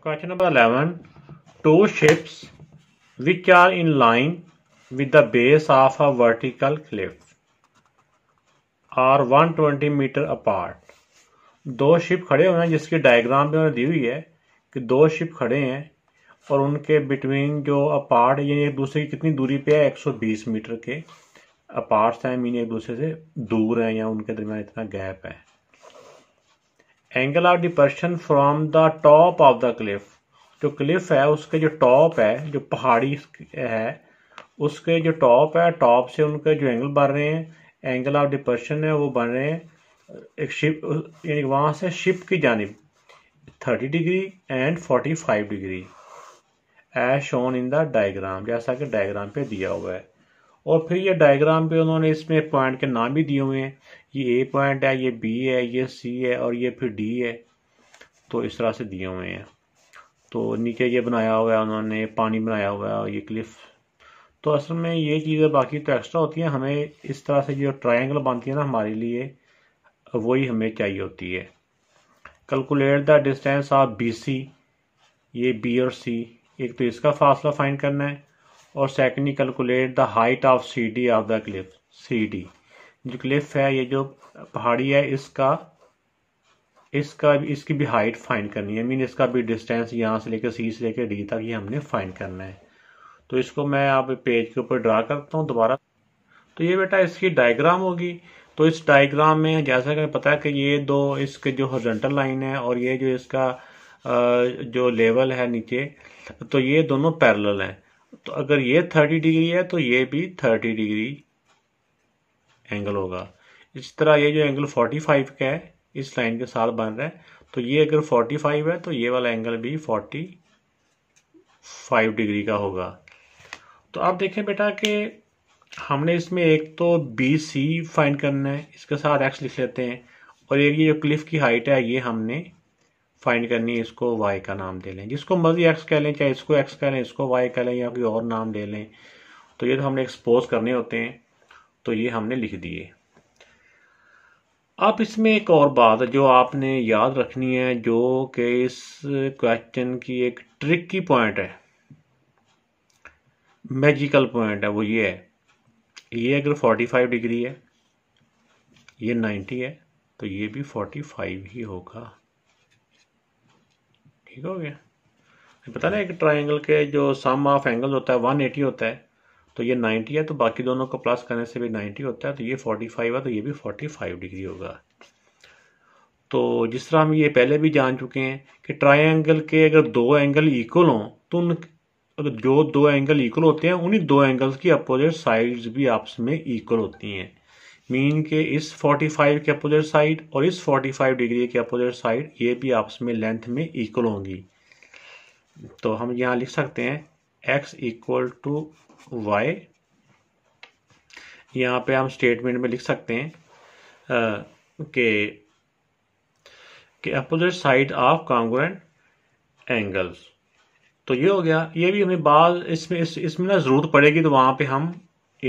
Question number 11. Two ships which are in line with the base of a vertical cliff are 120 meter apart दो ship खड़े हुए हैं जिसकी diagram भी उन्होंने दी हुई है कि दो शिप खड़े हैं और उनके बिटवीन जो अपार्ट ये एक दूसरे की कितनी दूरी पे है 120 मीटर के अपार्ट्स हैं मीन एक दूसरे से दूर हैं या उनके दरमियान इतना गैप है angle of depression from the top of the cliff जो क्लिफ है उसके जो टॉप है जो पहाड़ी है उसके जो टॉप है टॉप से उनके जो एंगल बन रहे हैं एंगल ऑफ डिप्रेशन है वो बन रहे हैं एक शिप यानी वहाँ से शिप की जानब thirty degree and forty five degree as shown in the diagram जैसा कि डायग्राम पे दिया हुआ है और फिर ये डायग्राम पे उन्होंने इसमें पॉइंट के नाम भी दिए हुए हैं ये ए पॉइंट है ये बी है ये सी है और ये फिर डी है तो इस तरह से दिए हुए हैं तो नीचे ये बनाया हुआ है उन्होंने पानी बनाया हुआ है और ये क्लिफ तो असल में ये चीज़ें बाकी तो एक्स्ट्रा होती हैं हमें इस तरह से जो ट्राइंगल बनती है ना हमारे लिए वही हमें चाहिए होती है calculate the distance of B C ये बी और सी एक तो इसका फासला फाइंड करना है और secondly calculate the height of C D of the cliff C D जो क्लिफ है ये जो पहाड़ी है इसका इसका इसकी भी हाइट फाइंड करनी है मीन इसका भी डिस्टेंस यहाँ से लेकर सी से लेकर डी तक ये हमने फाइंड करना है तो इसको मैं आप पेज के ऊपर ड्रा करता हूँ दोबारा तो ये बेटा इसकी डायग्राम होगी तो इस डायग्राम में जैसा कि पता है कि ये दो इसके जो हॉरिजॉन्टल लाइन है और ये जो इसका जो लेवल है नीचे तो ये दोनों पैरेलल हैं तो अगर ये थर्टी डिग्री है तो ये भी थर्टी डिग्री एंगल होगा इस तरह ये जो एंगल फोर्टी फाइव का है इस लाइन के साथ बन रहा है तो ये अगर फोर्टी फाइव है तो ये वाला एंगल भी फोर्टी फाइव डिग्री का होगा तो आप देखें बेटा कि हमने इसमें एक तो बी सी फाइंड करना है इसके साथ एक्स लिख लेते हैं और एक ये जो क्लिफ की हाइट है ये हमने फाइंड करनी है इसको वाई का नाम दे लें जिसको मर्जी एक्स कह लें चाहे इसको एक्स कह लें इसको वाई कह लें या कोई और नाम दे लें तो ये तो हमने एक्सपोज करने होते हैं तो ये हमने लिख दिए अब इसमें एक और बात जो आपने याद रखनी है जो कि इस क्वेश्चन की एक ट्रिक की पॉइंट है मैजिकल पॉइंट है वो ये है ये अगर 45 डिग्री है ये 90 है तो ये भी 45 ही होगा ठीक हो गया पता ना एक ट्राइंगल के जो सम ऑफ एंगल होता है वन एटी होता है तो ये नाइन्टी है तो बाकी दोनों को प्लस करने से भी नाइन्टी होता है तो ये फोर्टी फाइव है तो ये भी फोर्टी फाइव डिग्री होगा तो जिस तरह हम ये पहले भी जान चुके हैं कि ट्राइंगल के अगर दो एंगल इक्वल हों तो उन अगर जो दो एंगल इक्वल होते हैं उन्हीं दो एंगल्स की अपोजिट साइड्स भी आपस में इक्वल होती हैं मीन के इस 45 के अपोजिट साइड और इस 45 डिग्री के अपोजिट साइड ये भी आपस में लेंथ में इक्वल होंगी तो हम यहाँ लिख सकते हैं x इक्वल टू वाई यहाँ पे हम स्टेटमेंट में लिख सकते हैं कि के opposite side of congruent angles तो ये हो गया ये भी हमें बाद इसमें इस, इसमें ना ज़रूरत पड़ेगी तो वहाँ पे हम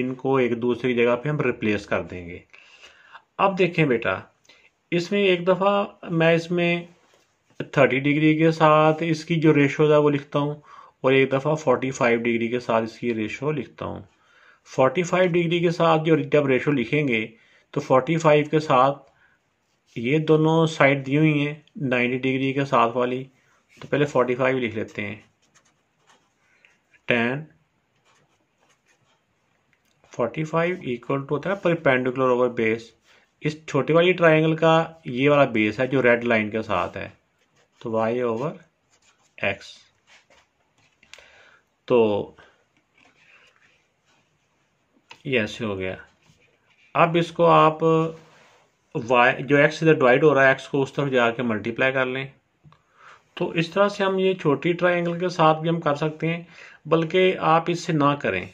इनको एक दूसरी जगह पे हम रिप्लेस कर देंगे अब देखें बेटा इसमें एक दफ़ा मैं इसमें थर्टी डिग्री के साथ इसकी जो रेशो है वो लिखता हूँ और एक दफ़ा फोर्टी फाइव डिग्री के साथ इसकी रेशो लिखता हूँ फोर्टी फाइव डिग्री के साथ जो जब रेशो लिखेंगे तो फोर्टी फाइव के साथ ये दोनों साइड दी हुई हैं नाइन्टी डिग्री के साथ वाली तो पहले फोर्टी फाइव लिख लेते हैं tan forty five equal to होता है परपेंडिकुलर ओवर बेस इस छोटी वाली ट्राइंगल का ये वाला बेस है जो रेड लाइन के साथ है तो वाई ओवर एक्स तो ये ऐसे हो गया अब इसको आप वाई जो x इधर डिवाइड हो रहा है एक्स को उस तरफ जाके मल्टीप्लाई कर लें तो इस तरह से हम ये छोटी ट्राइंगल के साथ भी हम कर सकते हैं बल्कि आप इससे ना करें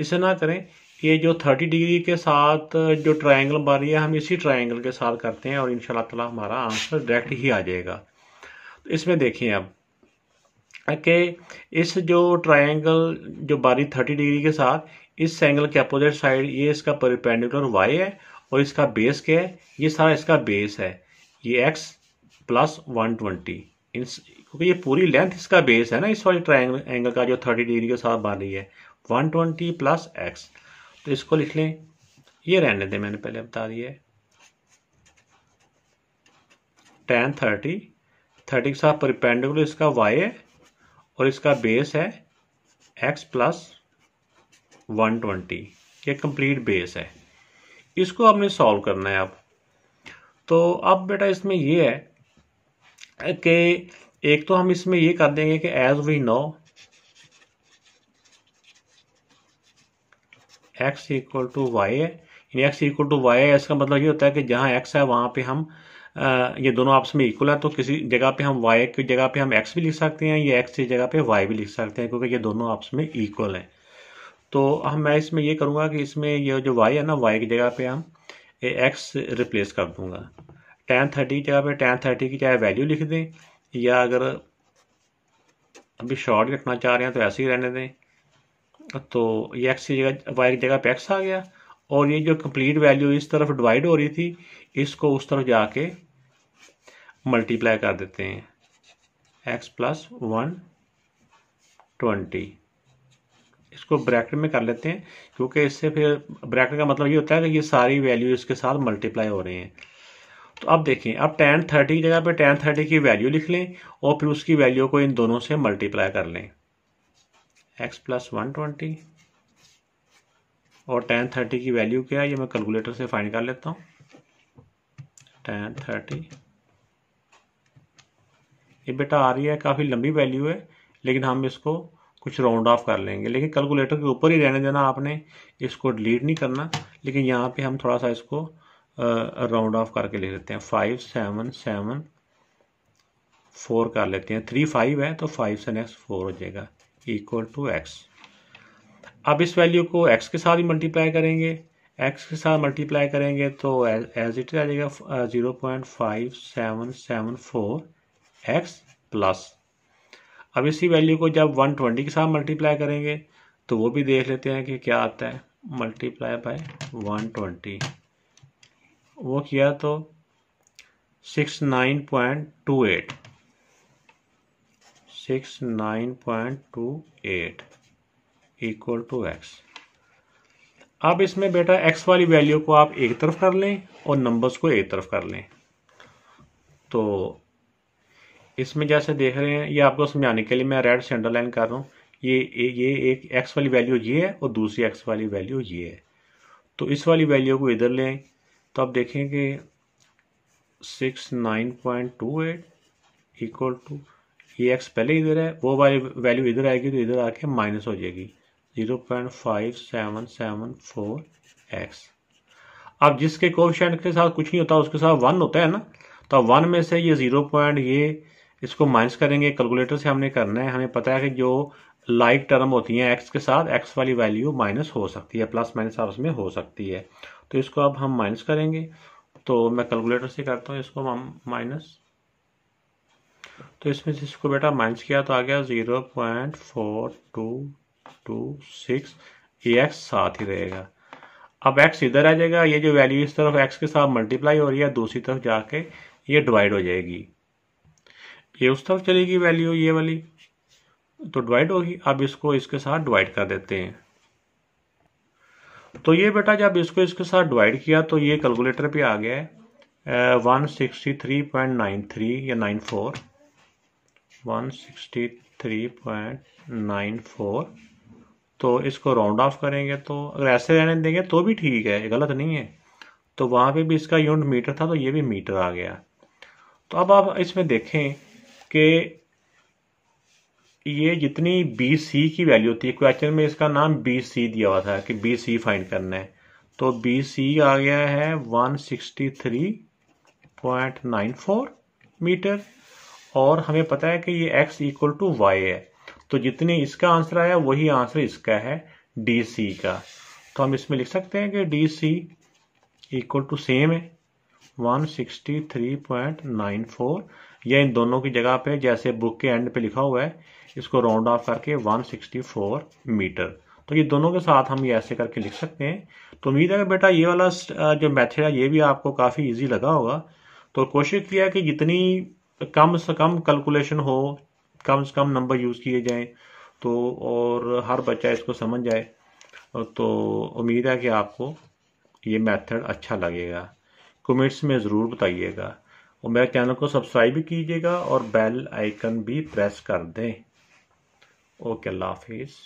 इसे ना करें ये जो थर्टी डिग्री के साथ जो ट्रायंगल रही है हम इसी ट्रायंगल के साथ करते हैं और इन ताला हमारा आंसर डायरेक्ट ही आ जाएगा तो इसमें देखिए अब कि इस जो ट्रायंगल जो बारी थर्टी डिग्री के साथ इस एंगल के अपोजिट साइड ये इसका परपेंडिकुलर वाई है और इसका बेस क्या है ये सारा इसका बेस है ये एक्स प्लस वन ट्वेंटी क्योंकि ये पूरी लेंथ इसका बेस है ना इस वाले ट्राइंगल एंगल का जो थर्टी डिग्री के साथ बन रही है वन ट्वेंटी प्लस एक्स तो इसको लिख लें ये रहने दें मैंने पहले बता दिया है टेन थर्टी थर्टी के साथ परपेंडिकुलर इसका वाई है और इसका बेस है एक्स प्लस वन ट्वेंटी ये कंप्लीट बेस है इसको हमने सॉल्व करना है अब तो अब बेटा इसमें ये है कि एक तो हम इसमें ये कर देंगे कि as we know X equal to Y है एक्स इक्वल टू वाई है इसका मतलब ये होता है कि जहाँ एक्स है वहाँ पे हम आ, ये दोनों आपस में इक्वल है तो किसी जगह पे हम वाई की जगह पे हम एक्स भी लिख सकते हैं या एक्स की जगह पे वाई भी लिख सकते हैं क्योंकि ये दोनों आपस में इक्वल हैं तो हम मैं इसमें ये करूँगा कि इसमें ये जो वाई है ना वाई की जगह पे हम एक्स रिप्लेस कर दूँगा टेन थर्टी की जगह पे टेन थर्टी की चाहे वैल्यू लिख दें या अगर अभी शॉर्ट रखना चाह रहे हैं तो ऐसे ही रहने दें तो ये एक्स की जगह वाई की जगह पे एक्स आ गया और ये जो कंप्लीट वैल्यू इस तरफ डिवाइड हो रही थी इसको उस तरफ जाके मल्टीप्लाई कर देते हैं एक्स प्लस वन ट्वेंटी इसको ब्रैकेट में कर लेते हैं क्योंकि इससे फिर ब्रैकेट का मतलब ये होता है कि ये सारी वैल्यू इसके साथ मल्टीप्लाई हो रही हैं तो अब देखें अब टेन थर्टी की जगह पे टेन थर्टी की वैल्यू लिख लें और फिर उसकी वैल्यू को इन दोनों से मल्टीप्लाई कर लें एक्स प्लस वन ट्वेंटी और टेन थर्टी की वैल्यू क्या है ये मैं कैलकुलेटर से फाइंड कर लेता हूँ टेन थर्टी ये बेटा आ रही है काफ़ी लंबी वैल्यू है लेकिन हम इसको कुछ राउंड ऑफ कर लेंगे लेकिन कैलकुलेटर के ऊपर ही रहने देना आपने इसको डिलीट नहीं करना लेकिन यहाँ पे हम थोड़ा सा इसको राउंड ऑफ करके लिख लेते हैं फाइव सेवन सेवन फोर कर लेते हैं थ्री फाइव है तो फाइव से नेक्स्ट फोर हो जाएगा इक्वल टू एक्स अब इस वैल्यू को एक्स के साथ ही मल्टीप्लाई करेंगे एक्स के साथ मल्टीप्लाई करेंगे तो एज इट आ जाएगा zero point five seven seven four X plus अब इसी वैल्यू को जब वन ट्वेंटी के साथ मल्टीप्लाई करेंगे तो वो भी देख लेते हैं कि क्या आता है मल्टीप्लाई बाय वन ट्वेंटी वो किया तो six nine point two eight six nine point two eight equal to X अब इसमें बेटा एक्स वाली वैल्यू को आप एक तरफ कर लें और नंबर्स को एक तरफ कर लें तो इसमें जैसे देख रहे हैं ये आपको समझाने के लिए मैं रेड से अंडरलाइन कर रहा हूँ ये ये एक एक्स वाली वैल्यू ये है और दूसरी एक्स वाली वैल्यू ये है तो इस वाली वैल्यू को इधर लें तो आप देखेंगे six nine point two eight equal to ये एक्स पहले इधर है वो वाली वैल्यू इधर आएगी तो इधर आके माइनस हो जाएगी zero point five seven seven four X अब जिसके कोफिशेंट के साथ कुछ नहीं होता उसके साथ वन होता है ना तो वन में से ये ज़ीरो पॉइंट ये इसको माइनस करेंगे कैलकुलेटर से हमने करना है हमें पता है कि जो लाइक टर्म होती है एक्स के साथ एक्स वाली वैल्यू माइनस हो सकती है प्लस माइनस आपस में हो सकती है तो इसको अब हम माइनस करेंगे तो मैं कैलकुलेटर से करता हूँ इसको हम माइनस तो इसमें से इसको बेटा माइनस किया तो आ गया zero point four two two six ए एक्स साथ ही रहेगा अब एक्स इधर आ जाएगा ये जो वैल्यू इस तरफ एक्स के साथ मल्टीप्लाई हो रही है दूसरी तरफ जाके ये डिवाइड हो जाएगी ये उस तरफ चलेगी वैल्यू ये वाली तो डिवाइड होगी अब इसको इसके साथ डिवाइड कर देते हैं तो ये बेटा जब इसको इसके साथ डिवाइड किया तो ये कैलकुलेटर पे आ गया है one sixty three point nine three या नाइन फोर 163.94 तो इसको राउंड ऑफ करेंगे तो अगर ऐसे रहने देंगे तो भी ठीक है गलत नहीं है तो वहाँ पे भी इसका यूनिट मीटर था तो ये भी मीटर आ गया तो अब आप इसमें देखें कि ये जितनी बी सी की वैल्यू थी क्वेश्चन में इसका नाम बी सी दिया हुआ था कि बी सी फाइंड करना है तो बी सी आ गया है 163.94 मीटर और हमें पता है कि ये एक्स इक्वल टू वाई है तो जितने इसका आंसर आया वही आंसर इसका है डी सी का तो हम इसमें लिख सकते हैं कि D C equal to same है 163.94 या इन दोनों की जगह पे जैसे बुक के एंड पे लिखा हुआ है इसको राउंड ऑफ करके 164 मीटर तो ये दोनों के साथ हम ये ऐसे करके लिख सकते हैं तो उम्मीद है बेटा ये वाला जो मेथड है ये भी आपको काफ़ी इजी लगा होगा तो कोशिश किया कि जितनी कम से कम कैलकुलेशन हो कम से कम नंबर यूज़ किए जाए तो और हर बच्चा इसको समझ जाए तो उम्मीद है कि आपको ये मेथड अच्छा लगेगा कमेंट्स में ज़रूर बताइएगा और मेरे चैनल को सब्सक्राइब भी कीजिएगा और बेल आइकन भी प्रेस कर दें ओके अल्लाह हाफिज़